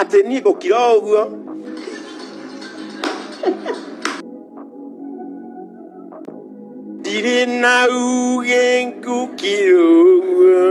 atĩ niĩ ngũkira ũguo ndirĩ na uge ngũkira ũguo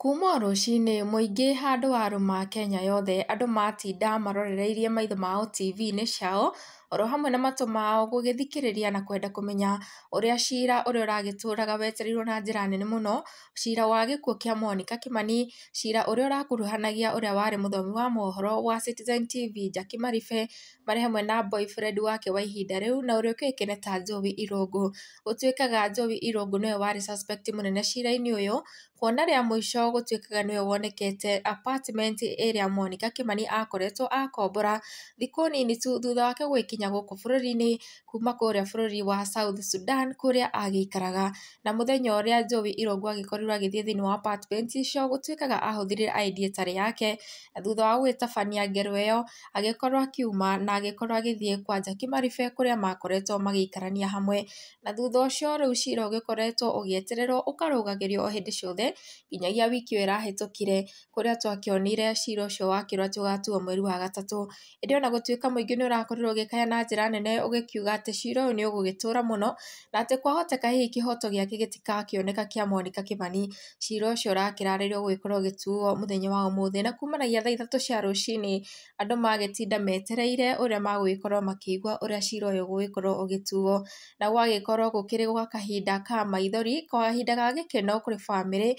kuuma o rũcinĩ mũingĩ handũ warũma kenya yothe andũ matinda marorereirie maitho mao tv-inĩ ciao oro hamwe na matũ mao gũgĩthikĩrĩria na kwenda kumenya ũrĩa ciira ũrĩa uragituraga wetereirwo na njĩra nene muno ciira wa gĩkuũ kĩa Monica Kimani ciira ũrĩa urakuruhanagia ũrĩa warĩ muthomi wa mohoro wa Citizen TV Jackie Marife marĩ hamwe na boyfriend wake wa ihinda riu na ũrĩa ũkĩũĩkaine ta Joey Irũngũ gũtuĩkaga Joey Irũngũ nĩwe warĩ suspect mũnene ciira-inĩ ũyũ kuona rĩa mũico gũtuĩkaga nĩwe wonekete apartment ĩrĩa Monica Kimani akoretwo akombora thikũ nini tu thutha wake gwĩkinyia akinya gũkũ bũrũri-inĩ kuma kũrĩa bũrũri wa South Sudan kũrĩa agĩikaraga na mũthenya ũrĩa Joey Irungu agĩkorirwo agĩthiĩ thĩinĩ wa apartment icio gũtuĩkaga ahũthĩrire ID ĩtarĩ yake na thutha wa gwĩtabania ngero ĩyo agĩkorwo akiuma na agĩkorwo agĩthiĩ kwa Jaki Maribe kũrĩa makoretwo magĩikarania hamwe na thutha ũcio rĩu cira ũgĩkoretwo ũgĩetererwo ũkarũgagĩrio o hĩndĩ ciothe nginyagia wiki ĩyo ĩrahĩtũkire kũrĩa twakĩonire cira ũcio wakĩrwo atĩ ũgatuo mweri wa gatatũ ĩndĩ ona gũtuĩka mũingĩ nĩ ũrakorirwo ũgĩkaya na njĩra nene ũgĩkiuga atĩ ciira ũyũ nĩ ũgũgĩtũũra mũno na atĩ kwahoteka hihi kĩhoto gĩake gĩtigakĩoneka kĩa Monica Kimani. Ciira ũcio ũrakĩrarĩrio gũgĩkorwo ũgĩtuo mũthenya wa ũmũthĩ na kumanagia thaa ithatũ cia rũcinĩ andũ magĩtinda metereire ũrĩa magũgĩkorwo makĩigua ũrĩa ciira ũyũ ũgũgĩkorwo ũgĩtuo. Na gũgagĩkorwo gũkĩrĩ gwa kahinda ka maithori kahinda ga gĩkeno kũrĩ bamĩrĩ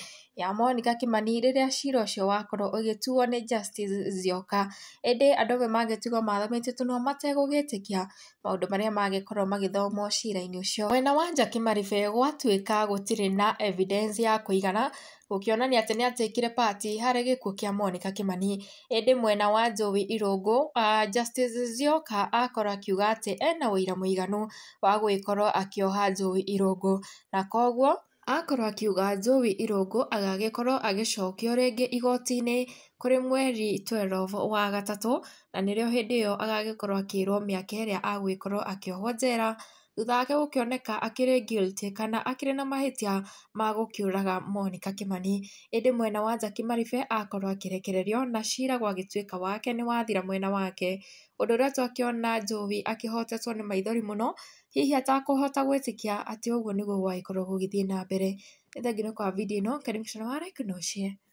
ya Monica Kimani rĩrĩa ciira ũcio wakorwo ũgĩtuo nĩ Justice Nzioka. tigo andũ amwe magĩtigwo mathamĩtio tũnua mategũgĩtĩkia gwĩtĩkia maũndũ marĩa magĩkorwo magĩthomwo cira inĩ ũcio. Mwena wa Njakĩ Maribe gwatuĩka gũtirĩ na evidence ya kũigana gũkĩonania atĩ nĩatĩkire part harĩ gĩkuũ kĩa Monica Kimani, ĩndĩ mwena wa Joey Irũngũ Justice Zioka akorwo akiuga atĩ ena ũira mũiganu wa gwĩkorwo akĩoha Joey Irũngũ, na koguo Akorwo akiuga Joey Irungu agagĩkorwo agĩcokio rĩngĩ igoti-inĩ kũrĩ mweri 12 wa gatatũ na nĩrĩo hĩndĩ ĩyo agagĩkorwo akĩrwo mĩaka ĩrĩa agũgĩkorwo akĩohwo njera thutha wake gũkĩoneka akĩrĩ guilty kana akĩrĩ na mahĩtia ma gũkĩũraga Monica Kimani ĩndĩ mwena wa Njakĩ Maribe akorwo akĩrekererio na cira gwa gĩtuĩka wake nĩ wathira mwena wake ũndũ ũrĩa twakĩona Joey akĩhotetwo nĩ maithori mũno hihi atakũhota gwĩtĩkia atĩ ũguo nĩguo gwagĩkorwo gũgĩthiĩ na mbere nĩ thengiũ nĩ kwa video ĩno karĩmshana warĩki na